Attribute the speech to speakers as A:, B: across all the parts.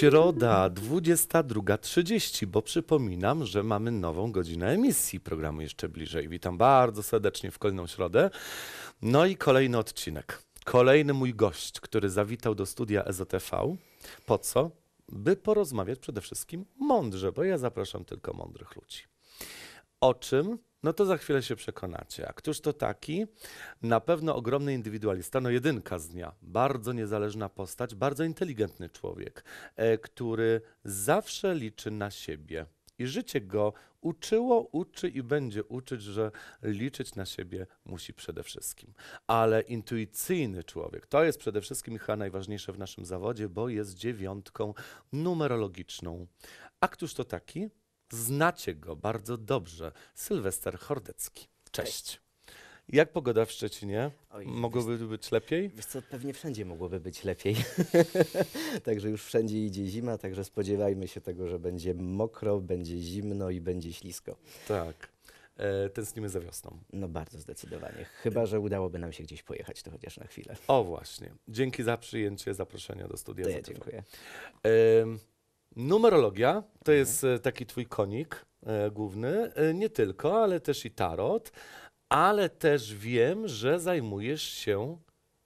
A: Środa 22.30, bo przypominam, że mamy nową godzinę emisji programu jeszcze bliżej. Witam bardzo serdecznie w kolejną środę. No i kolejny odcinek. Kolejny mój gość, który zawitał do studia EZTV. Po co? By porozmawiać przede wszystkim mądrze, bo ja zapraszam tylko mądrych ludzi. O czym? No to za chwilę się przekonacie. A któż to taki? Na pewno ogromny indywidualista, no jedynka z dnia, bardzo niezależna postać, bardzo inteligentny człowiek, e, który zawsze liczy na siebie. I życie go uczyło, uczy i będzie uczyć, że liczyć na siebie musi przede wszystkim. Ale intuicyjny człowiek to jest przede wszystkim chyba najważniejsze w naszym zawodzie, bo jest dziewiątką numerologiczną. A któż to taki? Znacie go bardzo dobrze. Sylwester Chordecki. Cześć. Cześć. Jak pogoda w Szczecinie? Oj, mogłoby wiesz, być lepiej? Wiesz co, pewnie wszędzie mogłoby być lepiej.
B: także już wszędzie idzie zima, także spodziewajmy się tego, że będzie mokro, będzie zimno i będzie ślisko.
A: Tak. E,
B: tęsknimy za wiosną. No bardzo zdecydowanie. Chyba, że udałoby nam się gdzieś pojechać, to chociaż na chwilę. O
A: właśnie. Dzięki za przyjęcie zaproszenia do studia. To ja dziękuję. E, Numerologia to mhm. jest e, taki twój konik e, główny, e, nie tylko, ale też i tarot, ale też wiem, że zajmujesz się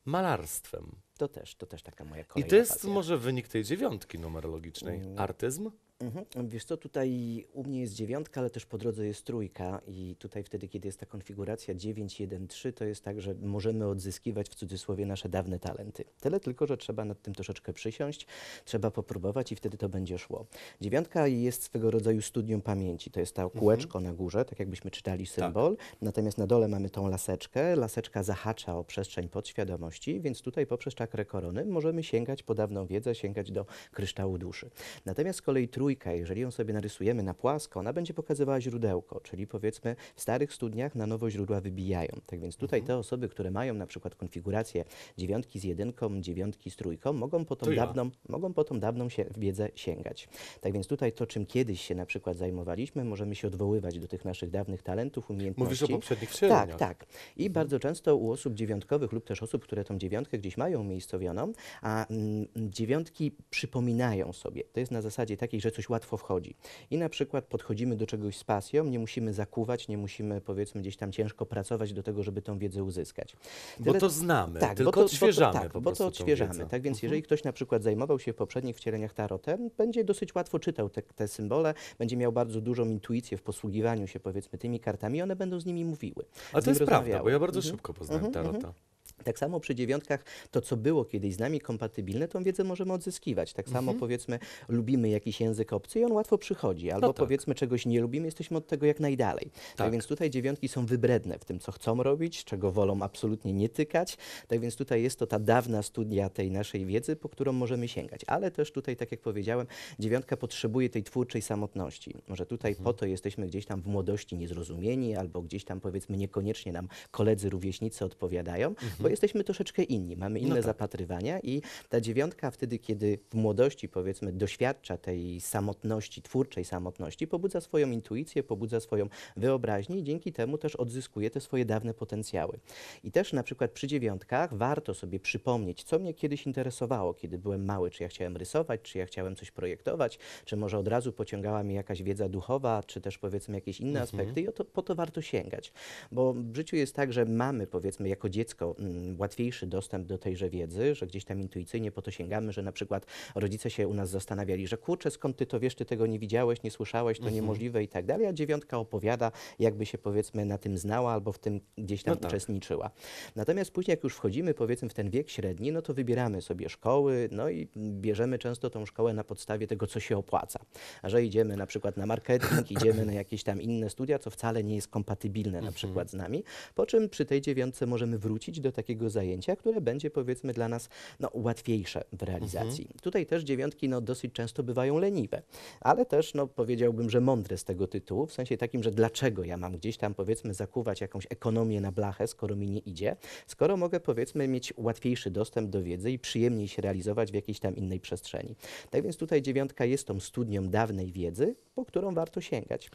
A: malarstwem. To też, to też taka moja I to jest pasja. może wynik tej dziewiątki numerologicznej. Mm.
B: Artyzm? Mhm. Wiesz co, tutaj u mnie jest dziewiątka, ale też po drodze jest trójka i tutaj wtedy, kiedy jest ta konfiguracja 9-1-3, to jest tak, że możemy odzyskiwać w cudzysłowie nasze dawne talenty. Tyle tylko, że trzeba nad tym troszeczkę przysiąść, trzeba popróbować i wtedy to będzie szło. Dziewiątka jest swego rodzaju studium pamięci, to jest ta mhm. kółeczko mhm. na górze, tak jakbyśmy czytali tak. symbol, tak. natomiast na dole mamy tą laseczkę, laseczka zahacza o przestrzeń podświadomości, więc tutaj poprzez czakrę korony możemy sięgać po dawną wiedzę, sięgać do kryształu duszy. Natomiast z kolei trójka dwójkę, jeżeli ją sobie narysujemy na płasko, ona będzie pokazywała źródełko, czyli powiedzmy w starych studniach na nowo źródła wybijają. Tak więc tutaj mhm. te osoby, które mają na przykład konfigurację dziewiątki z jedynką, dziewiątki z trójką, mogą po tą ja. dawną, mogą po tą dawną się, wiedzę sięgać. Tak więc tutaj to, czym kiedyś się na przykład zajmowaliśmy, możemy się odwoływać do tych naszych dawnych talentów, umiejętności. Mówisz o poprzednich wcieleniach. Tak, tak. I mhm. bardzo często u osób dziewiątkowych lub też osób, które tą dziewiątkę gdzieś mają umiejscowioną, a mm, dziewiątki przypominają sobie. To jest na zasadzie takiej, że coś coś łatwo wchodzi. I na przykład podchodzimy do czegoś z pasją, nie musimy zakuwać, nie musimy powiedzmy gdzieś tam ciężko pracować do tego, żeby tą wiedzę uzyskać. Tyle, bo to znamy, tak, tylko bo to, odświeżamy. Bo to, tak, bo to odświeżamy. Tak, tak więc uh mhm. -huh. jeżeli ktoś na przykład zajmował się w poprzednich wcieleniach tarotem, będzie dosyć łatwo czytał te, te symbole, będzie miał bardzo dużą intuicję w posługiwaniu się powiedzmy tymi kartami, one będą z nimi mówiły. Ale to jest prawda, bo ja bardzo uh mhm. -huh. szybko poznałem mhm, tarota. Uh -huh. Tak samo przy dziewiątkach to, co było kiedyś z nami kompatybilne, tą wiedzę możemy odzyskiwać. Tak samo mhm. powiedzmy, lubimy jakiś język obcy i on łatwo przychodzi, albo no tak. powiedzmy czegoś nie lubimy, jesteśmy od tego jak najdalej. Tak. tak. więc tutaj dziewiątki są wybredne w tym, co chcą robić, czego wolą absolutnie nie tykać. Tak więc tutaj jest to ta dawna studia tej naszej wiedzy, po którą możemy sięgać. Ale też tutaj, tak jak powiedziałem, dziewiątka potrzebuje tej twórczej samotności. Może tutaj mhm. po to jesteśmy gdzieś tam w młodości niezrozumieni, albo gdzieś tam powiedzmy niekoniecznie nam koledzy, rówieśnicy odpowiadają, mhm jesteśmy troszeczkę inni, mamy inne no tak. zapatrywania i ta dziewiątka wtedy, kiedy w młodości powiedzmy doświadcza tej samotności, twórczej samotności, pobudza swoją intuicję, pobudza swoją wyobraźnię i dzięki temu też odzyskuje te swoje dawne potencjały. I też na przykład przy dziewiątkach warto sobie przypomnieć, co mnie kiedyś interesowało, kiedy byłem mały, czy ja chciałem rysować, czy ja chciałem coś projektować, czy może od razu pociągała mnie jakaś wiedza duchowa, czy też powiedzmy jakieś inne mhm. aspekty i o to, po to warto sięgać. Bo w życiu jest tak, że mamy powiedzmy jako dziecko mm, łatwiejszy dostęp do tejże wiedzy, że gdzieś tam intuicyjnie po to sięgamy, że na przykład rodzice się u nas zastanawiali, że kurczę, skąd ty to wiesz, ty tego nie widziałeś, nie słyszałeś, to mhm. niemożliwe i tak dalej, a dziewiątka opowiada, jakby się powiedzmy na tym znała albo w tym gdzieś tam no tak. uczestniczyła. Natomiast później, jak już wchodzimy powiedzmy w ten wiek średni, no to wybieramy sobie szkoły, no i bierzemy często tą szkołę na podstawie tego, co się opłaca. A że idziemy na przykład na marketing, idziemy tak. na jakieś tam inne studia, co wcale nie jest kompatybilne na mhm. przykład z nami, po czym przy tej dziewiątce możemy wrócić do takiego takiego zajęcia, które będzie powiedzmy dla nas no, łatwiejsze w realizacji. Mhm. Tutaj też dziewiątki no, dosyć często bywają leniwe, ale też no, powiedziałbym, że mądre z tego tytułu, w sensie takim, że dlaczego ja mam gdzieś tam powiedzmy zakuwać jakąś ekonomię na blachę, skoro mi nie idzie, skoro mogę powiedzmy mieć łatwiejszy dostęp do wiedzy i przyjemniej się realizować w jakiejś tam innej przestrzeni. Tak więc tutaj dziewiątka jest tą studnią dawnej wiedzy, po którą warto sięgać.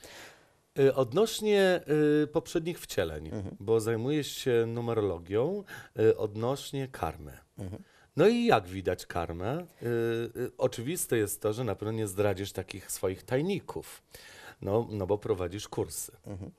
A: Y, odnośnie y, poprzednich wcieleń, mhm. bo zajmujesz się numerologią, y, odnośnie karmy. Mhm. No i jak widać karmę? Oczywiste jest to, że na pewno nie zdradzisz takich swoich tajników. No, no bo prowadzisz kursy. Mhm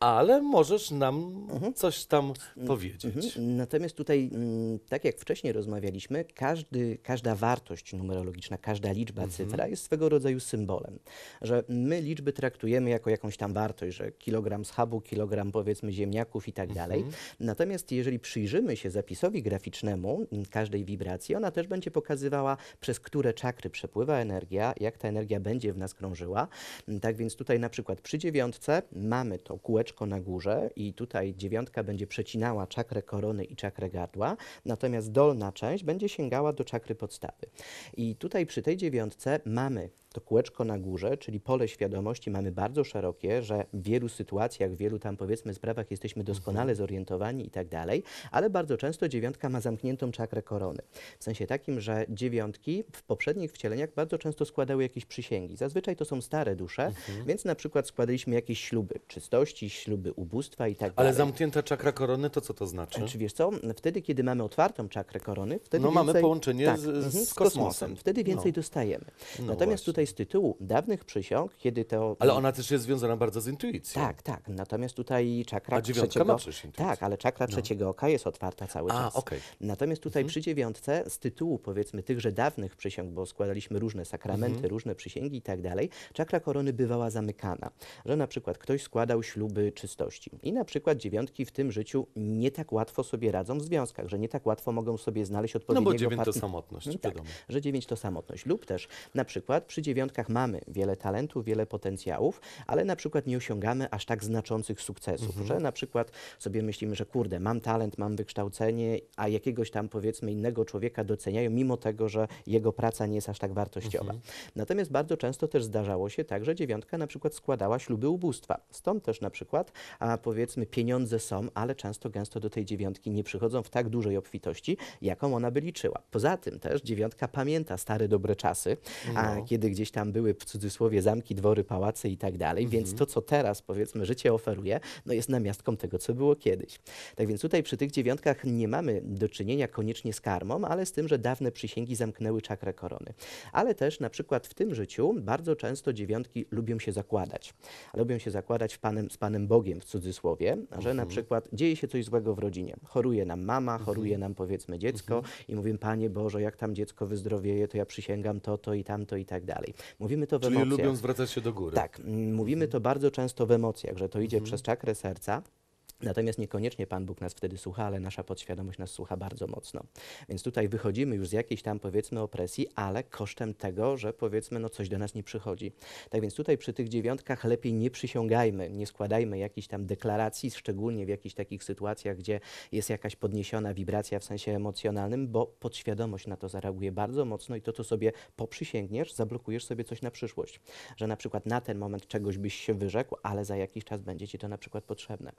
A: ale możesz nam mhm. coś tam mm, powiedzieć. Mhm. Natomiast tutaj, mm, tak jak
B: wcześniej rozmawialiśmy, każdy, każda wartość numerologiczna, każda liczba mhm. cyfra jest swego rodzaju symbolem. Że my liczby traktujemy jako jakąś tam wartość, że kilogram schabu, kilogram powiedzmy ziemniaków i tak dalej. Mhm. Natomiast jeżeli przyjrzymy się zapisowi graficznemu mm, każdej wibracji, ona też będzie pokazywała, przez które czakry przepływa energia, jak ta energia będzie w nas krążyła. Tak więc tutaj na przykład przy dziewiątce mamy to kółeczko, kółeczko na górze i tutaj dziewiątka będzie przecinała czakrę korony i czakrę gardła, natomiast dolna część będzie sięgała do czakry podstawy. I tutaj przy tej dziewiątce mamy to kółeczko na górze, czyli pole świadomości mamy bardzo szerokie, że w wielu sytuacjach, w wielu tam powiedzmy sprawach jesteśmy doskonale mhm. zorientowani i tak dalej, ale bardzo często dziewiątka ma zamkniętą czakrę korony. W sensie takim, że dziewiątki w poprzednich wcieleniach bardzo często składały jakieś przysięgi. Zazwyczaj to są stare dusze, mhm. więc na przykład składaliśmy jakieś śluby czystości, śluby ubóstwa i tak ale dalej. Ale zamknięta czakra korony to co to znaczy? Czy wiesz co, wtedy kiedy mamy otwartą czakrę korony, wtedy no, więcej... mamy połączenie tak, z, z, mhm, z, kosmosem. Wtedy więcej no. dostajemy. No Natomiast właśnie. tutaj z tytułu dawnych przysiąg, kiedy to... Ale ona
A: też jest związana bardzo z intuicją. Tak, tak. Natomiast tutaj czakra A dziewiątka trzeciego... ma przecież
B: Tak, ale czakra no. trzeciego oka jest otwarta cały A, czas. Okay. Natomiast tutaj mhm. przy dziewiątce z tytułu powiedzmy tychże dawnych przysiąg, bo składaliśmy różne sakramenty, mhm. różne przysięgi i tak dalej, czakra korony bywała zamykana. Że na przykład ktoś składał śluby czystości i na przykład dziewiątki w tym życiu nie tak łatwo sobie radzą w związkach, że nie tak łatwo mogą sobie znaleźć odpowiedniego... No bo dziewięć to samotność, mm, tak, wiadomo. że dziewięć to samotność. Lub też na przykład przy dziewiątkach mamy wiele talentów, wiele potencjałów, ale na przykład nie osiągamy aż tak znaczących sukcesów, mhm. że na przykład sobie myślimy, że kurde, mam talent, mam wykształcenie, a jakiegoś tam powiedzmy innego człowieka doceniają, mimo tego, że jego praca nie jest aż tak wartościowa. Mhm. Natomiast bardzo często też zdarzało się tak, że dziewiątka na przykład składała śluby ubóstwa. Stąd też na przykład a powiedzmy pieniądze są, ale często gęsto do tej dziewiątki nie przychodzą w tak dużej obfitości, jaką ona by liczyła. Poza tym też dziewiątka pamięta stare dobre czasy, no. a kiedy gdzieś tam były w cudzysłowie zamki, dwory, pałace i tak dalej. Mhm. Więc to, co teraz powiedzmy życie oferuje, no jest namiastką tego, co było kiedyś. Tak więc tutaj przy tych dziewiątkach nie mamy do czynienia koniecznie z karmą, ale z tym, że dawne przysięgi zamknęły czakrę korony. Ale też na przykład w tym życiu bardzo często dziewiątki lubią się zakładać. Lubią się zakładać panem, z Panem Bogiem w cudzysłowie, że na mhm. przykład dzieje się coś złego w rodzinie. Choruje nam mama, mhm. choruje nam powiedzmy dziecko i mówimy, Panie Boże, jak tam dziecko wyzdrowieje, to ja przysięgam to, to i tamto i tak dalej dalej. Mówimy to w Czyli emocjach. lubią zwracać się do góry. Tak, mówimy to bardzo często w emocjach, że to idzie mhm. przez czakrę serca, Natomiast niekoniecznie Pan Bóg nas wtedy słucha, ale nasza podświadomość nas słucha bardzo mocno. Więc tutaj wychodzimy już z jakiejś tam powiedzmy opresji, ale kosztem tego, że powiedzmy no coś do nas nie przychodzi. Tak więc tutaj przy tych dziewiątkach lepiej nie przysiągajmy, nie składajmy jakichś tam deklaracji, szczególnie w jakichś takich sytuacjach, gdzie jest jakaś podniesiona wibracja w sensie emocjonalnym, bo podświadomość na to zareaguje bardzo mocno i to, co sobie poprzysięgniesz, zablokujesz sobie coś na przyszłość. Że na przykład na ten moment czegoś byś się wyrzekł, ale za jakiś czas będzie Ci to na przykład potrzebne.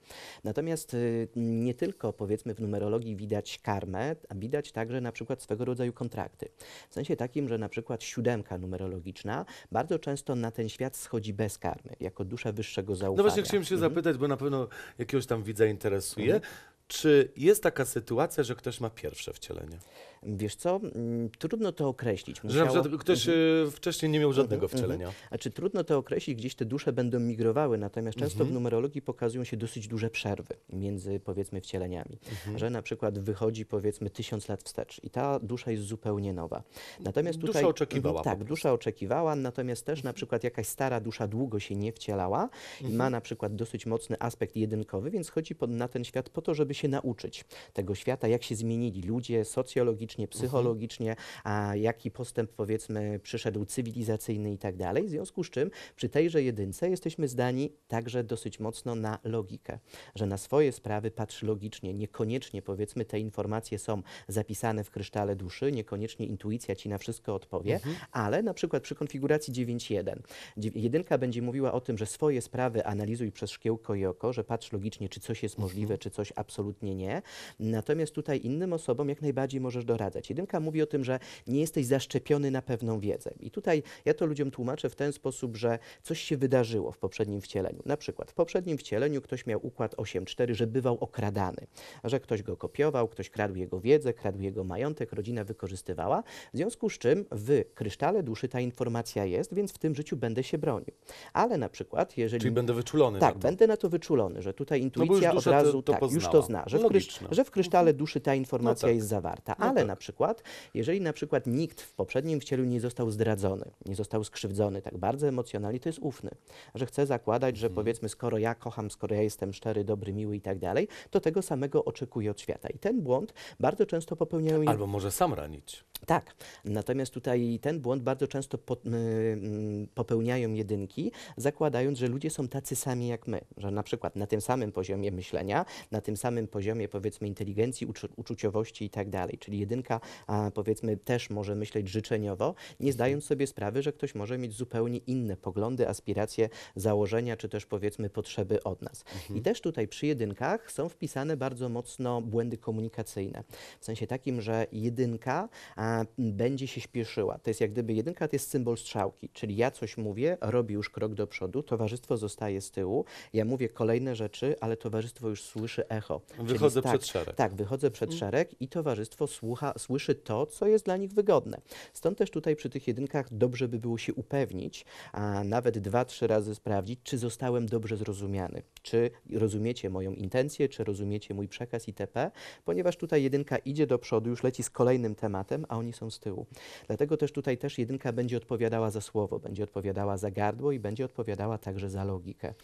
B: Natomiast y, nie tylko powiedzmy w numerologii widać karmę, a widać także na przykład swego rodzaju kontrakty. W sensie takim, że na przykład siódemka numerologiczna bardzo często na ten świat schodzi bez karmy, jako dusza wyższego zaufania. No właśnie chciałem się mhm.
A: zapytać, bo na pewno jakiegoś tam widza interesuje. Mhm. Czy jest taka sytuacja, że ktoś ma pierwsze wcielenie? Wiesz co, mm, trudno to określić. Musiało... Że ktoś mhm. E, wcześniej nie miał żadnego mhm. mhm. wcielenia.
B: A czy trudno to określić, gdzieś te dusze będą migrowały, natomiast często mhm. w numerologii pokazują się dosyć duże przerwy między powiedzmy wcieleniami, mhm. że na przykład wychodzi powiedzmy tysiąc lat wstecz i ta dusza jest zupełnie nowa. Natomiast tutaj... Dusza oczekiwała. Mhm, tak, dusza oczekiwała, natomiast też na przykład jakaś stara dusza długo się nie wcielała i ma na przykład dosyć mocny aspekt jedynkowy, więc chodzi na ten świat po to, żeby się nauczyć tego świata, jak się zmienili ludzie socjologicznie, mhm. psychologicznie, a jaki postęp powiedzmy przyszedł cywilizacyjny i tak dalej. W związku z czym przy tejże jedynce jesteśmy zdani także dosyć mocno na logikę, że na swoje sprawy patrzy logicznie, niekoniecznie powiedzmy te informacje są zapisane w krysztale duszy, niekoniecznie intuicja ci na wszystko odpowie, mhm. ale na przykład przy konfiguracji 9.1 jedynka będzie mówiła o tym, że swoje sprawy analizuj przez szkiełko i oko, że patrz logicznie, czy coś jest możliwe, mhm. czy coś absolutnie absolutnie nie. Natomiast tutaj innym osobom jak najbardziej możesz doradzać. Jedynka mówi o tym, że nie jesteś zaszczepiony na pewną wiedzę. I tutaj ja to ludziom tłumaczę w ten sposób, że coś się wydarzyło w poprzednim wcieleniu. Na przykład w poprzednim wcieleniu ktoś miał układ 8.4, że bywał okradany, że ktoś go kopiował, ktoś kradł jego wiedzę, kradł jego majątek, rodzina wykorzystywała, w związku z czym w krysztale duszy ta informacja jest, więc w tym życiu będę się bronił. Ale na przykład
A: jeżeli... Czyli będę wyczulony. Tak, na
B: będę na to wyczulony, że tutaj no intuicja no od razu... To, to tak, już to zna że w, krysz, że w krysztale duszy ta informacja no tak. jest zawarta. No ale tak. na przykład, jeżeli na przykład nikt w poprzednim wcielu nie został zdradzony, nie został skrzywdzony tak bardzo emocjonalnie, to jest ufny. Że chce zakładać, że hmm. powiedzmy, skoro ja kocham, skoro ja jestem szczery, dobry, miły i tak dalej, to tego samego oczekuje od świata. I ten błąd bardzo często popełniają... Albo może sam ranić. Tak. Natomiast tutaj ten błąd bardzo często po, y, mm, popełniają jedynki, zakładając, że ludzie są tacy sami jak my. Że na przykład na tym samym poziomie myślenia, na tym samym poziomie powiedzmy inteligencji, uczu uczuciowości i tak dalej. Czyli jedynka a, powiedzmy też może myśleć życzeniowo, nie zdając sobie sprawy, że ktoś może mieć zupełnie inne poglądy, aspiracje, założenia, czy też powiedzmy potrzeby od nas. Mhm. I też tutaj przy jedynkach są wpisane bardzo mocno błędy komunikacyjne. W sensie takim, że jedynka a, będzie się śpieszyła. To jest jak gdyby jedynka to jest symbol strzałki, czyli ja coś mówię, robi już krok do przodu, towarzystwo zostaje z tyłu, ja mówię kolejne rzeczy, ale towarzystwo już słyszy echo. Wychodzę przed tak, szereg. Tak, wychodzę przed mm. szereg i towarzystwo słucha, słyszy to, co jest dla nich wygodne. Stąd też tutaj przy tych jedynkach dobrze by było się upewnić, a nawet dwa, trzy razy sprawdzić, czy zostałem dobrze zrozumiany, czy rozumiecie moją intencję, czy rozumiecie mój przekaz itp., ponieważ tutaj jedynka idzie do przodu, już leci z kolejnym tematem, a oni są z tyłu. Dlatego też tutaj też jedynka będzie odpowiadała za słowo, będzie odpowiadała
A: za gardło i będzie odpowiadała także za logikę.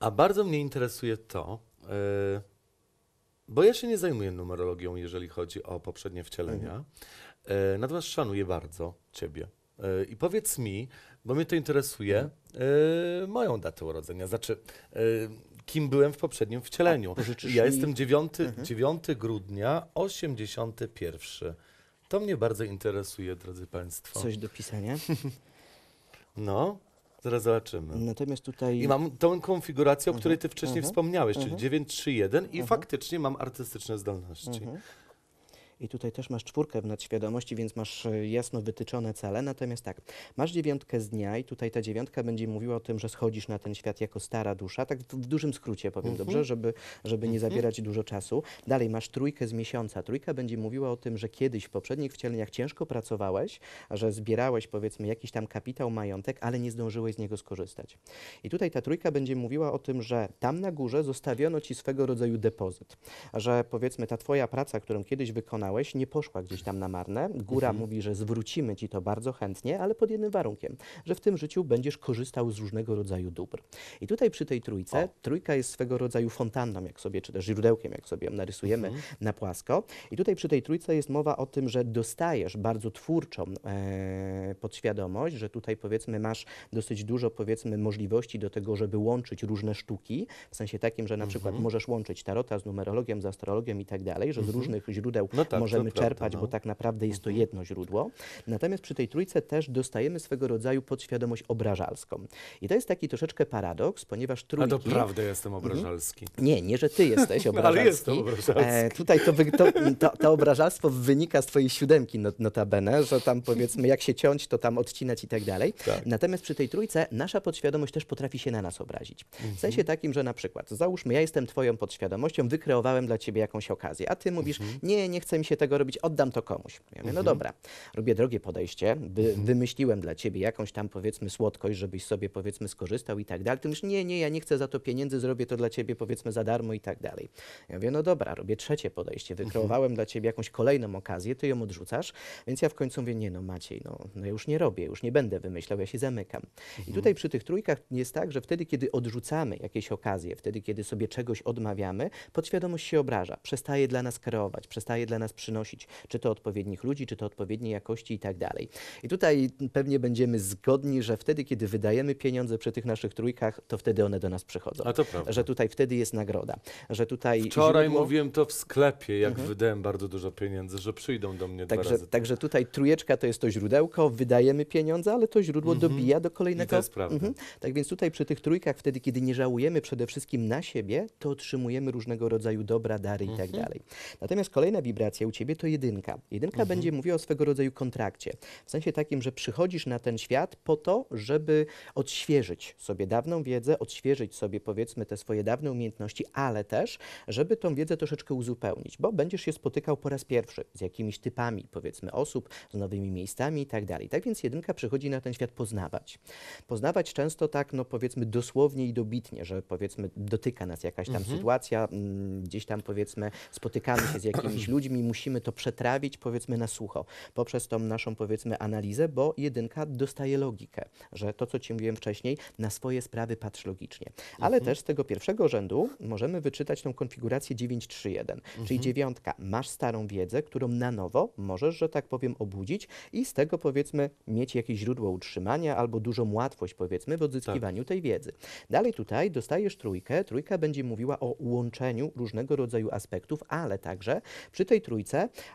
A: A bardzo mnie interesuje to, yy bo ja się nie zajmuję numerologią, jeżeli chodzi o poprzednie wcielenia. Mhm. E, natomiast szanuję bardzo Ciebie. E, I powiedz mi, bo mnie to interesuje, mhm. E, moją datę urodzenia. Znaczy, kim byłem w poprzednim wcieleniu. ja mi... jestem 9, mhm. 9 grudnia 81. To mnie bardzo interesuje, drodzy Państwo. Coś do pisania? no. Zaraz zobaczymy. Natomiast tutaj... I mam tą konfigurację, o której ty mhm. wcześniej mhm. wspomniałeś, czyli 931 mhm. i faktycznie mam artystyczne zdolności.
B: I tutaj też masz czwórkę w nadświadomości, więc masz e, jasno wytyczone cele. Natomiast tak, masz dziewiątkę z dnia i tutaj ta dziewiątka będzie mówiła o tym, że schodzisz na ten świat jako stara dusza. Tak w, w dużym skrócie powiem mhm. dobrze, żeby, żeby nie mhm. zabierać dużo czasu. Dalej masz trójkę z miesiąca. Trójka będzie mówiła o tym, że kiedyś w poprzednich wcieleniach ciężko pracowałeś, że zbierałeś powiedzmy jakiś tam kapitał, majątek, ale nie zdążyłeś z niego skorzystać. I tutaj ta trójka będzie mówiła o tym, że tam na górze zostawiono ci swego rodzaju depozyt, że powiedzmy ta twoja praca, którą kiedyś wykonałeś, nie poszła gdzieś tam na marne. Góra mhm. mówi, że zwrócimy ci to bardzo chętnie, ale pod jednym warunkiem, że w tym życiu będziesz korzystał z różnego rodzaju dóbr. I tutaj przy tej trójce, o. trójka jest swego rodzaju fontanną, jak sobie, czy też źródełkiem, jak sobie narysujemy mhm. na płasko. I tutaj przy tej trójce jest mowa o tym, że dostajesz bardzo twórczą e, podświadomość, że tutaj powiedzmy masz dosyć dużo powiedzmy możliwości do tego, żeby łączyć różne sztuki, w sensie takim, że na mhm. przykład możesz łączyć tarota z numerologią, z astrologią i tak dalej, że z mhm. różnych źródeł no tak tak, możemy czerpać, prawda, no. bo tak naprawdę jest to jedno źródło. Natomiast przy tej trójce też dostajemy swego rodzaju podświadomość obrażalską. I to jest taki troszeczkę paradoks, ponieważ trójki... A prawda jestem mhm. obrażalski. Nie, nie, że ty jesteś obrażalski. Ale jestem obrażalski. E, tutaj to, to, to, to, obrażalstwo wynika z twojej siódemki notabene, że tam powiedzmy jak się ciąć, to tam odcinać i tak dalej. Tak. Natomiast przy tej trójce nasza podświadomość też potrafi się na nas obrazić. W mhm. sensie takim, że na przykład załóżmy, ja jestem twoją podświadomością, wykreowałem dla ciebie jakąś okazję, a ty mówisz, mhm. nie, nie chcę mi mi się tego robić, oddam to komuś. Ja mówię, no mhm. dobra, robię drogie podejście, mhm. wymyśliłem dla ciebie jakąś tam powiedzmy słodkość, żebyś sobie powiedzmy skorzystał i tak dalej. Ty mówisz, nie, nie, ja nie chcę za to pieniędzy, zrobię to dla ciebie powiedzmy za darmo i tak dalej. Ja mówię, no dobra, robię trzecie podejście, mhm. wykreowałem dla ciebie jakąś kolejną okazję, ty ją odrzucasz, więc ja w końcu mówię, nie no Maciej, no, no ja już nie robię, już nie będę wymyślał, ja się zamykam. I tutaj przy tych trójkach jest tak, że wtedy, kiedy odrzucamy jakieś okazje, wtedy, kiedy sobie czegoś odmawiamy, podświadomość się obraża, przestaje dla nas kreować, przestaje dla nas przynosić, czy to odpowiednich ludzi, czy to odpowiedniej jakości i tak dalej. I tutaj pewnie będziemy zgodni, że wtedy, kiedy wydajemy pieniądze przy tych naszych trójkach, to wtedy one do nas przychodzą. A to prawda. Że tutaj wtedy jest nagroda. Że tutaj Wczoraj źródło... mówiłem
A: to w sklepie, jak mhm. wydałem bardzo dużo pieniędzy, że przyjdą do mnie także, dwa razy.
B: Także tutaj trójeczka to jest to źródełko, wydajemy pieniądze, ale to źródło mhm. dobija do kolejnego. I to jest prawda. Mhm. Tak więc tutaj przy tych trójkach, wtedy, kiedy nie żałujemy przede wszystkim na siebie, to otrzymujemy różnego rodzaju dobra, dary i tak mhm. dalej. Natomiast kolejna wibracja u ciebie, to jedynka. Jedynka mhm. będzie mówiła o swego rodzaju kontrakcie. W sensie takim, że przychodzisz na ten świat po to, żeby odświeżyć sobie dawną wiedzę, odświeżyć sobie powiedzmy te swoje dawne umiejętności, ale też, żeby tą wiedzę troszeczkę uzupełnić, bo będziesz się spotykał po raz pierwszy z jakimiś typami powiedzmy osób, z nowymi miejscami i tak dalej. Tak więc jedynka przychodzi na ten świat poznawać. Poznawać często tak, no powiedzmy dosłownie i dobitnie, że powiedzmy dotyka nas jakaś tam mhm. sytuacja, m, mm, gdzieś tam powiedzmy spotykamy się z jakimiś ludźmi, musimy to przetrawić powiedzmy na sucho poprzez tą naszą powiedzmy analizę, bo jedynka dostaje logikę, że to co ci mówiłem wcześniej, na swoje sprawy patrz logicznie. Ale mhm. też z tego pierwszego rzędu możemy wyczytać tą konfigurację 931, mhm. czyli dziewiątka, masz starą wiedzę, którą na nowo możesz, że tak powiem, obudzić i z tego powiedzmy mieć jakieś źródło utrzymania albo dużą łatwość powiedzmy w odzyskiwaniu tak. tej wiedzy. Dalej tutaj dostajesz trójkę, trójka będzie mówiła o łączeniu różnego rodzaju aspektów, ale także przy tej trójce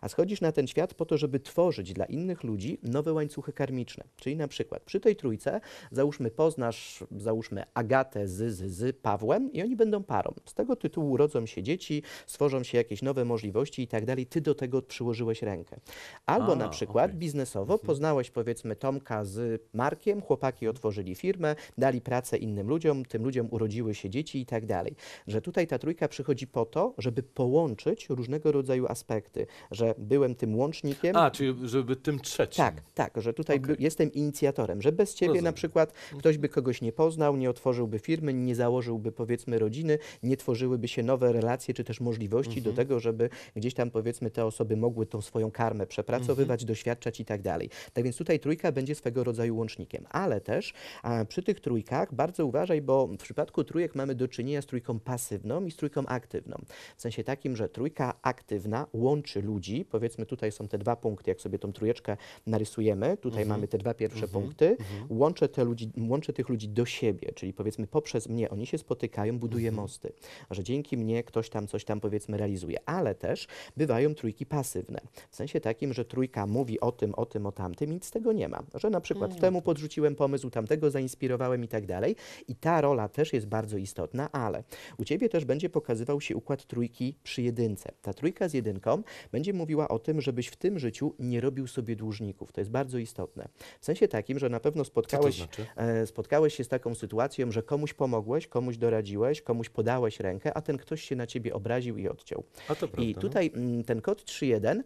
B: a schodzisz na ten świat po to, żeby tworzyć dla innych ludzi nowe łańcuchy karmiczne. Czyli na przykład przy tej trójce, załóżmy, poznasz, załóżmy, Agatę z, z, z Pawłem i oni będą parą. Z tego tytułu rodzą się dzieci, stworzą się jakieś nowe możliwości i tak dalej. Ty do tego przyłożyłeś rękę. Albo a, na przykład okay. biznesowo mhm. poznałeś, powiedzmy, Tomka z Markiem, chłopaki otworzyli firmę, dali pracę innym ludziom, tym ludziom urodziły się dzieci i tak dalej. Że tutaj ta trójka przychodzi po to, żeby połączyć różnego rodzaju aspekty że byłem tym łącznikiem.
A: A, czyli żeby tym trzecim. Tak, tak, że tutaj okay.
B: jestem inicjatorem, że bez ciebie Rozumiem. na przykład ktoś by kogoś nie poznał, nie otworzyłby firmy, nie założyłby powiedzmy rodziny, nie tworzyłyby się nowe relacje czy też możliwości mhm. do tego, żeby gdzieś tam powiedzmy te osoby mogły tą swoją karmę przepracowywać, mhm. doświadczać i tak dalej. Tak więc tutaj trójka będzie swego rodzaju łącznikiem, ale też a, przy tych trójkach bardzo uważaj, bo w przypadku trójek mamy do czynienia z trójką pasywną i z trójką aktywną. W sensie takim, że trójka aktywna łączy łączy ludzi, powiedzmy tutaj są te dwa punkty, jak sobie tą trójeczkę narysujemy, tutaj mhm. mamy te dwa pierwsze mhm. punkty, mhm. Łączę, te ludzi, łączę tych ludzi do siebie, czyli powiedzmy poprzez mnie oni się spotykają, buduję mhm. mosty, że dzięki mnie ktoś tam coś tam powiedzmy realizuje, ale też bywają trójki pasywne, w sensie takim, że trójka mówi o tym, o tym, o tamtym i nic z tego nie ma, że na przykład no nie temu podrzuciłem pomysł, tamtego zainspirowałem i tak dalej i ta rola też jest bardzo istotna, ale u Ciebie też będzie pokazywał się układ trójki przy jedynce. Ta trójka z jedynką będzie mówiła o tym, żebyś w tym życiu nie robił sobie dłużników. To jest bardzo istotne. W sensie takim, że na pewno spotkałeś, to znaczy? e, spotkałeś się z taką sytuacją, że komuś pomogłeś, komuś doradziłeś, komuś podałeś rękę, a ten ktoś się na ciebie obraził i odciął. I no. tutaj mm, ten kod 3.1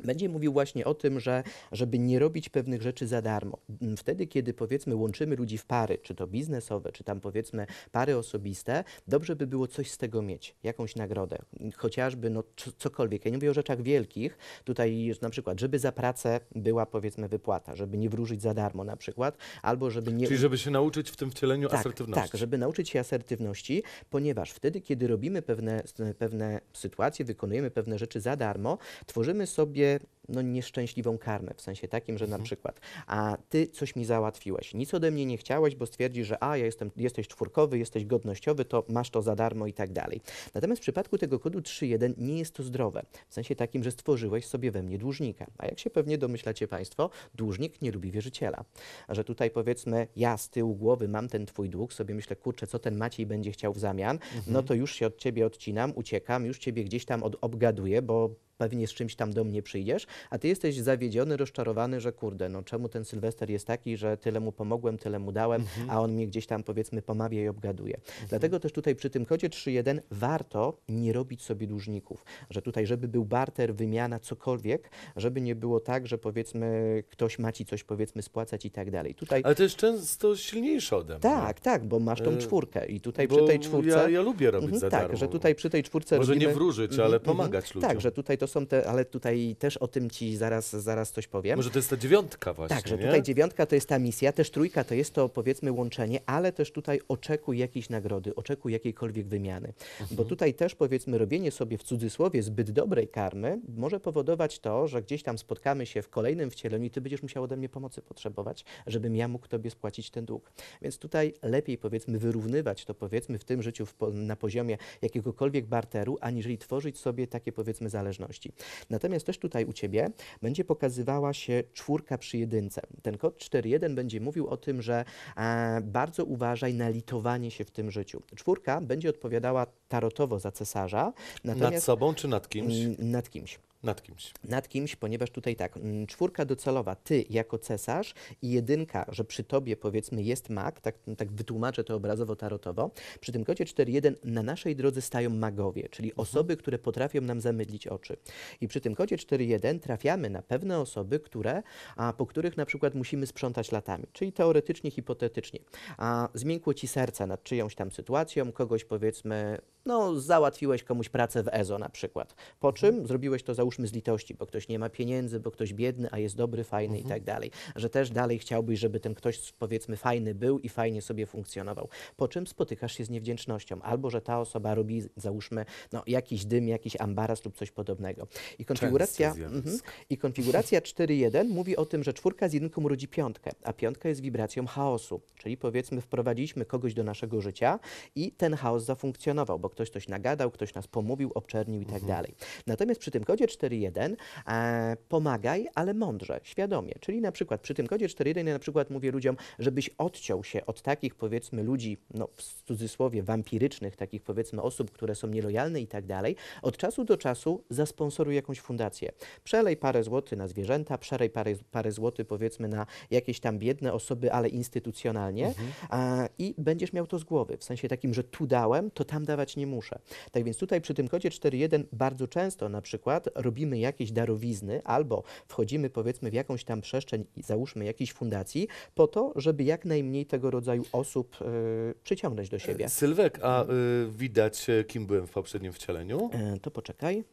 B: będzie mówił właśnie o tym, że żeby nie robić pewnych rzeczy za darmo. Mm, wtedy, kiedy powiedzmy łączymy ludzi w pary, czy to biznesowe, czy tam powiedzmy pary osobiste, dobrze by było coś z tego mieć, jakąś nagrodę, mm, chociażby no cokolwiek. Ja nie mówię o rzeczach wielkich, tutaj jest na przykład, żeby za pracę była powiedzmy wypłata, żeby nie wróżyć za darmo na przykład, albo żeby nie... Czyli żeby
A: się nauczyć w tym wcieleniu tak, asertywności. Tak, żeby
B: nauczyć się asertywności, ponieważ wtedy, kiedy robimy pewne, pewne sytuacje, wykonujemy pewne rzeczy za darmo, tworzymy sobie Bence no, nieszczęśliwą karmę, w sensie takim, że na mhm. przykład, a ty coś mi załatwiłeś, nic ode mnie nie chciałeś, bo stwierdzisz, że a, ja jestem, jesteś czwórkowy, jesteś godnościowy, to masz to za darmo i tak dalej. Natomiast w przypadku tego kodu 3.1 nie jest to zdrowe, w sensie takim, że stworzyłeś sobie we mnie dłużnika. A jak się pewnie domyślacie Państwo, dłużnik nie lubi wierzyciela. A że tutaj powiedzmy, ja z tyłu głowy mam ten twój dług, sobie myślę, kurczę, co ten Maciej będzie chciał w zamian, mhm. no to już się od ciebie odcinam, uciekam, już ciebie gdzieś tam obgaduję, bo pewnie z czymś tam do mnie przyjdziesz, a ty jesteś zawiedziony, rozczarowany, że kurde, no czemu ten Sylwester jest taki, że tyle mu pomogłem, tyle mu dałem, mhm. a on mnie gdzieś tam powiedzmy pomawia i obgaduje. Mhm. Dlatego też tutaj przy tym kodzie 3.1 warto nie robić sobie dłużników, że tutaj, żeby był barter, wymiana, cokolwiek, żeby nie było tak, że powiedzmy ktoś ma ci coś powiedzmy spłacać i tak dalej. Tutaj... Ale to
A: jest często silniejsze ode mnie. Tak,
B: tak, bo masz tą e, czwórkę i tutaj bo przy tej czwórce... Ja, ja lubię robić mhm, za Tak, darmo. że tutaj przy tej czwórce Może robimy... nie wróżyć, ale mhm, mhm. pomagać tak, ludziom. Tak, że tutaj to są te, ale tutaj też o tym tym ci zaraz, zaraz coś powiem. Może to jest ta dziewiątka właśnie, Tak, że nie? tutaj dziewiątka to jest ta misja, też trójka to jest to powiedzmy łączenie, ale też tutaj oczekuj jakiejś nagrody, oczekuj jakiejkolwiek wymiany. Mhm. Bo tutaj też powiedzmy robienie sobie w cudzysłowie zbyt dobrej karmy może powodować to, że gdzieś tam spotkamy się w kolejnym wcieleniu i ty będziesz musiał ode mnie pomocy potrzebować, żebym ja mógł tobie spłacić ten dług. Więc tutaj lepiej powiedzmy wyrównywać to powiedzmy w tym życiu w, na poziomie jakiegokolwiek barteru, aniżeli tworzyć sobie takie powiedzmy zależności. Natomiast też tutaj u ciebie będzie pokazywała się czwórka przy jedynce. Ten kod 4.1 będzie mówił o tym, że e, bardzo uważaj na litowanie się w tym życiu. Czwórka będzie odpowiadała tarotowo za cesarza. nad sobą czy nad kimś? Nad kimś. Nad kimś. Nad kimś, ponieważ tutaj tak, mm, czwórka docelowa, ty jako cesarz i jedynka, że przy tobie powiedzmy jest mag, tak, no, tak wytłumaczę to obrazowo tarotowo, przy tym kocie 4.1 na naszej drodze stają magowie, czyli mhm. osoby, które potrafią nam zamydlić oczy. I przy tym kocie 4.1 trafiamy na pewne osoby, które, a, po których na przykład musimy sprzątać latami, czyli teoretycznie, hipotetycznie. A, zmiękło ci serca nad czyjąś tam sytuacją, kogoś powiedzmy, no załatwiłeś komuś pracę w EZO na przykład, po mhm. czym zrobiłeś to załóżmy pomóżmy z litości, bo ktoś nie ma pieniędzy, bo ktoś biedny, a jest dobry, fajny mhm. i tak dalej. Że też dalej chciałbyś, żeby ten ktoś powiedzmy fajny był i fajnie sobie funkcjonował. Po czym spotykasz się z niewdzięcznością, albo że ta osoba robi, załóżmy, no, jakiś dym, jakiś ambaras lub coś podobnego. I konfiguracja, mhm, i konfiguracja 4.1 mówi o tym, że czwórka z jedynką rodzi piątkę, a piątka jest wibracją chaosu, czyli powiedzmy wprowadziliśmy kogoś do naszego życia i ten chaos zafunkcjonował, bo ktoś coś nagadał, ktoś nas pomówił, obczernił i tak mhm. dalej. Natomiast przy tym kodzie 4.1 e, pomagaj, ale mądrze, świadomie. Czyli na przykład przy tym kodzie 4.1 ja na przykład mówię ludziom, żebyś odciął się od takich powiedzmy ludzi, no w cudzysłowie wampirycznych, takich powiedzmy osób, które są nielojalne i tak dalej, od czasu do czasu zasponsoruj jakąś fundację. Przelej parę złotych na zwierzęta, przelej parę, parę złotych powiedzmy na jakieś tam biedne osoby, ale instytucjonalnie mhm. a, i będziesz miał to z głowy. W sensie takim, że tu dałem, to tam dawać nie muszę. Tak więc tutaj przy tym kodzie 4.1 bardzo często na przykład robimy jakieś darowizny albo wchodzimy powiedzmy w jakąś tam przestrzeń i załóżmy jakiejś fundacji po to, żeby jak najmniej tego rodzaju osób y, przyciągnąć do siebie.
A: Sylwek, a y, widać e, kim byłem w poprzednim wcieleniu? Y, to poczekaj.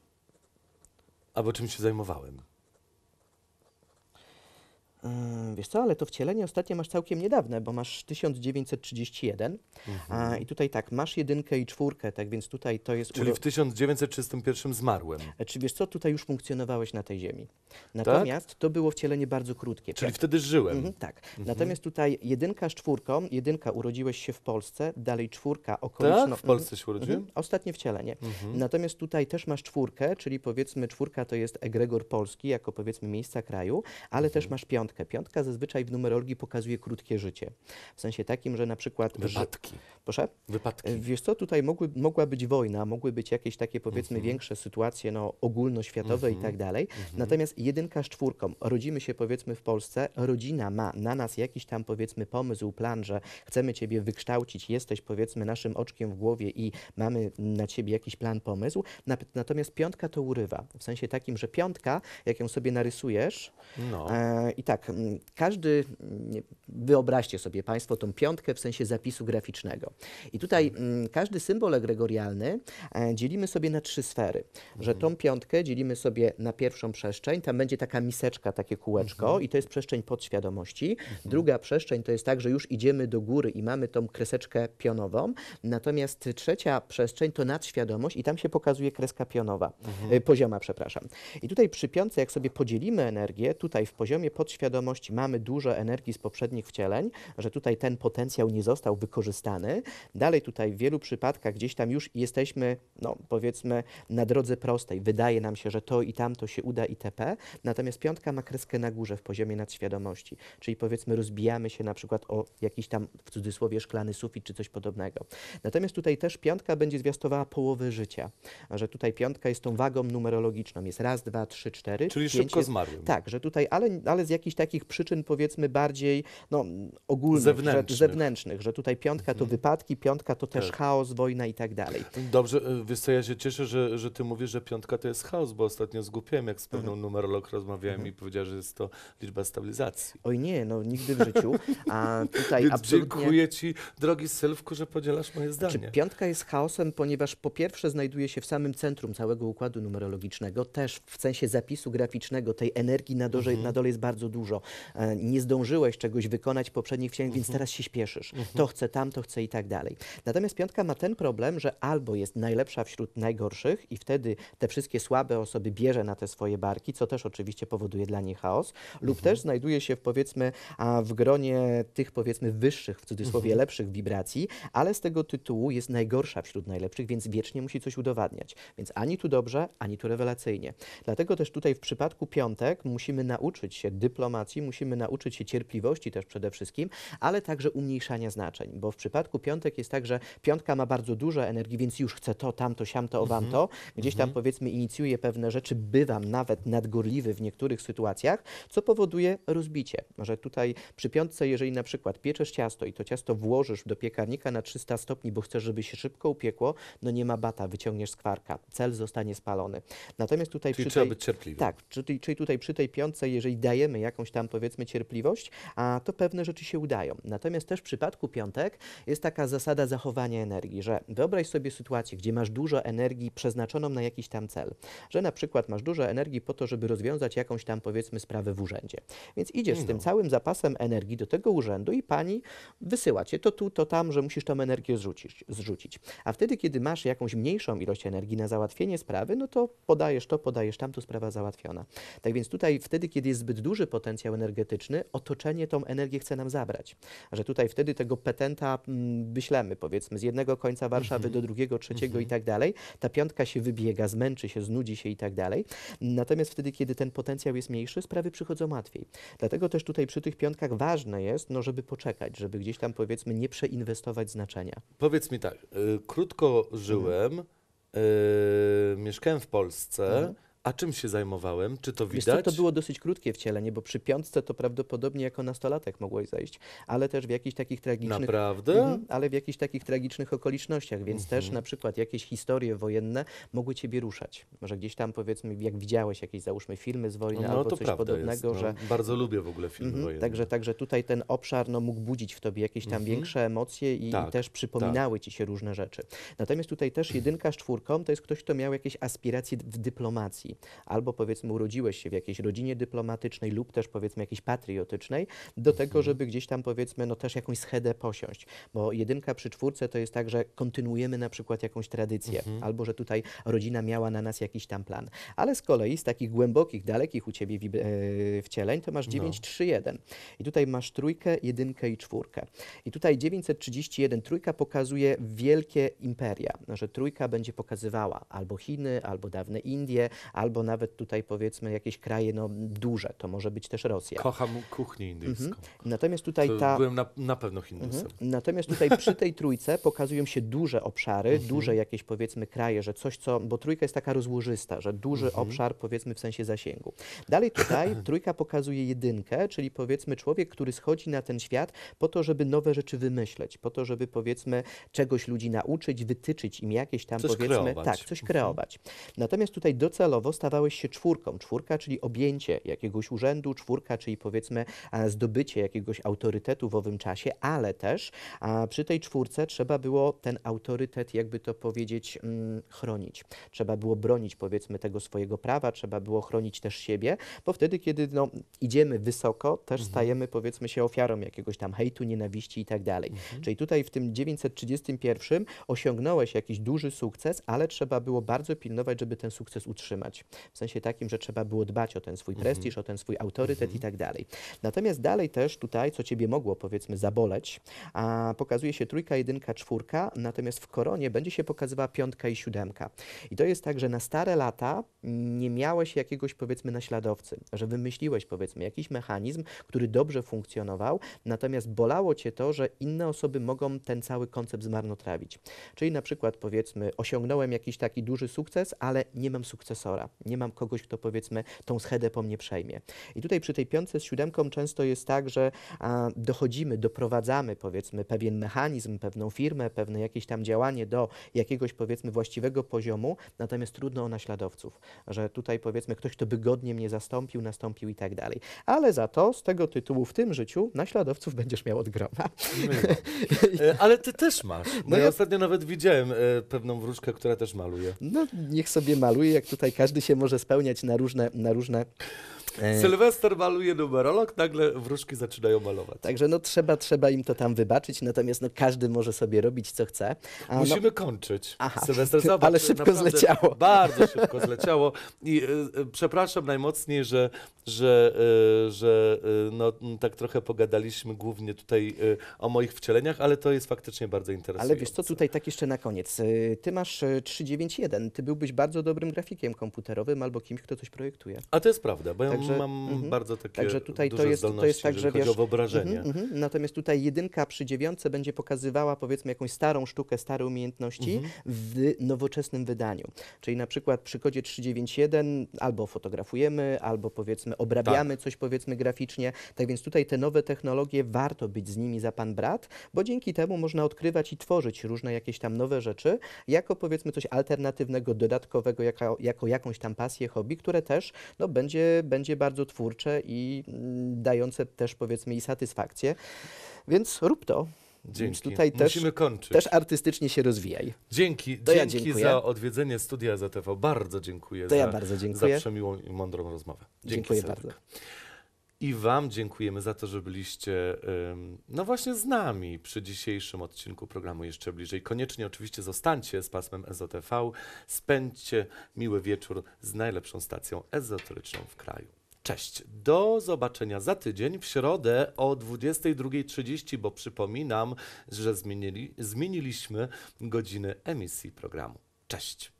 A: Albo czym się zajmowałem?
B: Yy, wiesz co, ale to wcielenie ostatnie masz całkiem niedawne, bo masz 1931 mhm. a, i tutaj tak, masz jedynkę i czwórkę, tak więc tutaj to jest... Czyli w 1931 zmarłem. E, czy wiesz co, tutaj już funkcjonowałeś na tej ziemi. Tak? Natomiast tak? to było wcielenie bardzo krótkie. Czyli tak. wtedy żyłem. Mhm, tak. Mhm. Natomiast tutaj jedynka z czwórką, jedynka urodziłeś się w Polsce, dalej czwórka okoliczno... Tak? W Polsce się mhm, urodziłem? Mhm, ostatnie wcielenie. Mhm. Natomiast tutaj też masz czwórkę, czyli powiedzmy czwórka to jest egregor Polski, jako powiedzmy miejsca kraju, ale też masz piątkę piątkę. Piątka zazwyczaj w numerologii pokazuje krótkie życie. W sensie takim, że na przykład... Wypadki. Że, proszę? Wypadki. E, wiesz co, tutaj mogły, mogła być wojna, mogły być jakieś takie powiedzmy mhm. większe sytuacje no, ogólnoświatowe mm i tak mhm. dalej. Mhm. Natomiast jedynka z czwórką, rodzimy się powiedzmy w Polsce, rodzina ma na nas jakiś tam powiedzmy pomysł, plan, że chcemy ciebie wykształcić, jesteś powiedzmy naszym oczkiem w głowie i mamy na ciebie jakiś plan, pomysł. Natomiast piątka to urywa. W sensie takim, że piątka, jak ją sobie narysujesz no. e, i tak tak, mm, każdy, mm, wyobraźcie sobie Państwo tą piątkę w sensie zapisu graficznego. I tutaj mhm. mm, każdy symbol egregorialny e, dzielimy sobie na trzy sfery, że tą mhm. piątkę dzielimy sobie na pierwszą przestrzeń, tam będzie taka miseczka, takie kółeczko mhm. i to jest przestrzeń podświadomości. Druga przestrzeń to jest tak, że już idziemy do góry i mamy tą kreseczkę pionową, natomiast trzecia przestrzeń to nadświadomość i tam się pokazuje kreska pionowa, mhm. E, pozioma, przepraszam. I tutaj przy piątce, jak sobie podzielimy energię, tutaj w poziomie podświadomości świadomości mamy dużo energii z poprzednich wcieleń, że tutaj ten potencjał nie został wykorzystany. Dalej tutaj w wielu przypadkach gdzieś tam już jesteśmy, no powiedzmy, na drodze prostej. Wydaje nam się, że to i tamto się uda itp. Natomiast piątka ma kreskę na górze w poziomie nadświadomości, czyli powiedzmy rozbijamy się na przykład o jakiś tam w cudzysłowie szklany sufit czy coś podobnego. Natomiast tutaj też piątka będzie zwiastowała połowę życia, że tutaj piątka jest tą wagą numerologiczną, jest raz, dwa, trzy, cztery. Czyli szybko jest, zmarłym. Tak, że tutaj, ale, ale z jakichś tam takich przyczyn powiedzmy bardziej no, ogólnych, zewnętrznych. Że, zewnętrznych, że tutaj piątka to mhm. wypadki, piątka to też tak. chaos, wojna i tak dalej.
A: Dobrze, y, wiesz co, ja się cieszę, że, że ty mówisz, że piątka to jest chaos, bo ostatnio zgłupiałem, jak z pewną mhm. numerolog rozmawiałem mhm. i powiedziała, że jest to liczba stabilizacji.
B: Oj nie, no nigdy w życiu.
A: A tutaj Więc absolutnie... dziękuję ci, drogi Sylwku, że podzielasz moje znaczy,
B: zdanie. Znaczy, piątka jest chaosem, ponieważ po pierwsze znajduje się w samym centrum całego układu numerologicznego, też w sensie zapisu graficznego tej energii na, dorze, mhm. na dole jest bardzo dużo dużo, e, nie zdążyłeś czegoś wykonać poprzednich chcień, więc mhm. teraz się śpieszysz. Mhm. To chcę tam, to chcę i tak dalej. Natomiast piątka ma ten problem, że albo jest najlepsza wśród najgorszych i wtedy te wszystkie słabe osoby bierze na te swoje barki, co też oczywiście powoduje dla niej chaos, lub mhm. też znajduje się w, powiedzmy w gronie tych powiedzmy wyższych, w cudzysłowie lepszych wibracji, ale z tego tytułu jest najgorsza wśród najlepszych, więc wiecznie musi coś udowadniać. Więc ani tu dobrze, ani tu rewelacyjnie. Dlatego też tutaj w przypadku piątek musimy nauczyć się dyplom dyplomacji musimy nauczyć się cierpliwości też przede wszystkim, ale także umniejszania znaczeń, bo w przypadku piątek jest tak, że piątka ma bardzo dużo energii, więc już chcę to, tamto, siamto, owamto. Mhm. to. Gdzieś tam mhm. powiedzmy inicjuje pewne rzeczy, bywam nawet nadgorliwy w niektórych sytuacjach, co powoduje rozbicie. Może tutaj przy piątce, jeżeli na przykład pieczesz ciasto i to ciasto włożysz do piekarnika na 300 stopni, bo chcesz, żeby się szybko upiekło, no nie ma bata, wyciągniesz skwarka, cel zostanie spalony. Natomiast tutaj... Czyli przy trzeba tej, być cierpliwy. Tak, czyli, czyli tutaj przy tej piątce, jeżeli dajemy jakąś jakąś tam powiedzmy cierpliwość, a to pewne rzeczy się udają. Natomiast też w przypadku piątek jest taka zasada zachowania energii, że wyobraź sobie sytuację, gdzie masz dużo energii przeznaczoną na jakiś tam cel, że na przykład masz dużo energii po to, żeby rozwiązać jakąś tam powiedzmy sprawę w urzędzie. Więc idziesz no. z tym no. całym zapasem energii do tego urzędu i pani wysyła cię to tu, to tam, że musisz tą energię zrzucić. zrzucić. A wtedy, kiedy masz jakąś mniejszą ilość energii na załatwienie sprawy, no to podajesz to, podajesz tam, tu sprawa załatwiona. Tak więc tutaj wtedy, kiedy jest zbyt duży potencjał, potencjał energetyczny, otoczenie tą energię chce nam zabrać. a Że tutaj wtedy tego petenta mm, wyślemy, powiedzmy, z jednego końca Warszawy mhm. do drugiego, trzeciego mm i mhm. tak dalej. Ta piątka się wybiega, zmęczy się, znudzi się i tak dalej. Natomiast wtedy, kiedy ten potencjał jest mniejszy, sprawy przychodzą łatwiej. Dlatego też tutaj przy tych piątkach ważne jest, no, żeby poczekać, żeby gdzieś tam, powiedzmy, nie przeinwestować znaczenia.
A: Powiedz mi tak, y, krótko żyłem, mhm. y, mieszkałem w Polsce, mhm a czym się zajmowałem? Czy to widać? Wiesz co, to
B: było dosyć krótkie wcielenie, bo przy piątce to prawdopodobnie jako nastolatek mogłeś zejść, ale też w jakichś takich tragicznych... Naprawdę? Mhm, ale w jakichś takich tragicznych okolicznościach, więc mhm. też na przykład jakieś historie wojenne mogły ciebie ruszać. Może gdzieś tam powiedzmy, jak widziałeś jakieś załóżmy filmy z wojny no, albo to coś podobnego, jest, no. że... Bardzo lubię w ogóle filmy mhm, wojenne. Także, także tutaj ten obszar no, mógł budzić w tobie jakieś tam mhm. większe emocje i, tak, i też tak. przypominały tak. ci się różne rzeczy. Natomiast tutaj też jedynka z czwórką to jest ktoś, kto miał jakieś aspiracje w dyplomacji. Polski, albo powiedzmy urodziłeś się w jakiejś rodzinie dyplomatycznej lub też powiedzmy jakiejś patriotycznej, do tego, mhm. żeby gdzieś tam powiedzmy no też jakąś schedę posiąść, bo jedynka przy czwórce to jest tak, że kontynuujemy na przykład jakąś tradycję, mhm. albo że tutaj rodzina miała na nas jakiś tam plan. Ale z kolei z takich głębokich, dalekich u ciebie yy, wcieleń to masz 931 no. i tutaj masz trójkę, jedynkę i czwórkę. I tutaj 931 trójka pokazuje wielkie imperia, że trójka będzie pokazywała albo Chiny, albo dawne Indie, albo nawet tutaj powiedzmy jakieś kraje no, duże, to może być też Rosja. Kocham kuchnię indyjską. Mhm. Natomiast tutaj to ta... Byłem na, na pewno Hindusem. Mhm. Natomiast tutaj przy tej trójce pokazują się duże obszary, mhm. duże jakieś powiedzmy kraje, że coś co... Bo trójka jest taka rozłożysta, że duży mhm. obszar powiedzmy w sensie zasięgu. Dalej tutaj trójka pokazuje jedynkę, czyli powiedzmy człowiek, który schodzi na ten świat po to, żeby nowe rzeczy wymyśleć, po to, żeby powiedzmy czegoś ludzi nauczyć, wytyczyć im jakieś tam coś powiedzmy... Kreować. Tak, coś mhm. kreować. Natomiast tutaj docelowo stawałeś się czwórką. Czwórka, czyli objęcie jakiegoś urzędu, czwórka, czyli powiedzmy zdobycie jakiegoś autorytetu w owym czasie, ale też przy tej czwórce trzeba było ten autorytet, jakby to powiedzieć, mm, chronić. Trzeba było bronić powiedzmy tego swojego prawa, trzeba było chronić też siebie, bo wtedy, kiedy no, idziemy wysoko, też mhm. stajemy powiedzmy się ofiarą jakiegoś tam hejtu, nienawiści i tak dalej. Mhm. Czyli tutaj w tym 931 osiągnąłeś jakiś duży sukces, ale trzeba było bardzo pilnować, żeby ten sukces utrzymać. W sensie takim, że trzeba było dbać o ten swój mhm. prestiż, o ten swój autorytet mhm. i tak dalej. Natomiast dalej też tutaj, co ciebie mogło powiedzmy zaboleć, a pokazuje się trójka, jedynka, czwórka, natomiast w koronie będzie się pokazywała piątka i siódemka. I to jest tak, że na stare lata mm, nie miałeś jakiegoś powiedzmy naśladowcy, że wymyśliłeś powiedzmy jakiś mechanizm, który dobrze funkcjonował, natomiast bolało cię to, że inne osoby mogą ten cały koncept zmarnotrawić. Czyli na przykład powiedzmy osiągnąłem jakiś taki duży sukces, ale nie mam sukcesora. Nie mam kogoś, kto powiedzmy tą schedę po mnie przejmie. I tutaj przy tej piątce z siódemką często jest tak, że a, dochodzimy, doprowadzamy powiedzmy pewien mechanizm, pewną firmę, pewne jakieś tam działanie do jakiegoś powiedzmy właściwego poziomu, natomiast trudno o naśladowców, że tutaj powiedzmy ktoś, kto by godnie mnie zastąpił, nastąpił i tak dalej. Ale za to z tego tytułu w tym życiu naśladowców będziesz miał od groma. No
A: e, ale ty też masz. No, no ja ostatnio nawet widziałem e, pewną wróżkę, która też maluje. No
B: niech sobie maluje, jak tutaj każdy się może spełniać na różne, na różne E.
A: Sylwester maluje numerolog, nagle wróżki zaczynają malować.
B: Także no trzeba, trzeba im to tam wybaczyć, natomiast no każdy może sobie robić co chce. A no- Musimy no... kończyć. Aha, Sylwester, zobacz. Ale szybko zleciało.
A: Bardzo szybko zleciało i y, y, przepraszam najmocniej, że, że, y, że y, no, tak trochę pogadaliśmy głównie tutaj y, o moich wcieleniach, ale to jest faktycznie bardzo interesujące. Ale wiesz
B: co, tutaj tak jeszcze na koniec. Y, ty masz 391, ty byłbyś bardzo dobrym grafikiem komputerowym albo kimś, kto coś projektuje.
A: A to jest prawda, bo ja tak także, mam mm, bardzo takie Także tutaj to jest, to jest tak, że wiesz, o wyobrażenie. Mm,
B: mm, natomiast tutaj jedynka przy dziewiątce będzie pokazywała powiedzmy jakąś starą sztukę, stare umiejętności -hmm. w nowoczesnym wydaniu. Czyli na przykład przy kodzie 391 albo fotografujemy, albo powiedzmy obrabiamy tak. coś powiedzmy graficznie. Tak więc tutaj te nowe technologie warto być z nimi za pan brat, bo dzięki temu można odkrywać i tworzyć różne jakieś tam nowe rzeczy, jako powiedzmy coś alternatywnego, dodatkowego, jako, jako jakąś tam pasję, hobby, które też no, będzie, będzie będzie bardzo twórcze i mm, dające też powiedzmy i satysfakcję. Więc rób to. Dzięki. Więc tutaj też, Musimy kończyć. Też artystycznie się rozwijaj. Dzięki, to dzięki ja dziękuję. za
A: odwiedzenie studia ZTV. Bardzo dziękuję. To ja za, bardzo dziękuję. Za przemiłą i mądrą rozmowę. Dzięki dziękuję bardzo. I Wam dziękujemy za to, że byliście no właśnie z nami przy dzisiejszym odcinku programu Jeszcze Bliżej. Koniecznie oczywiście zostańcie z pasmem EZOTV. Spędźcie miły wieczór z najlepszą stacją ezoteryczną w kraju. Cześć. Do zobaczenia za tydzień w środę o 22.30, bo przypominam, że zmienili, zmieniliśmy godziny emisji programu. Cześć.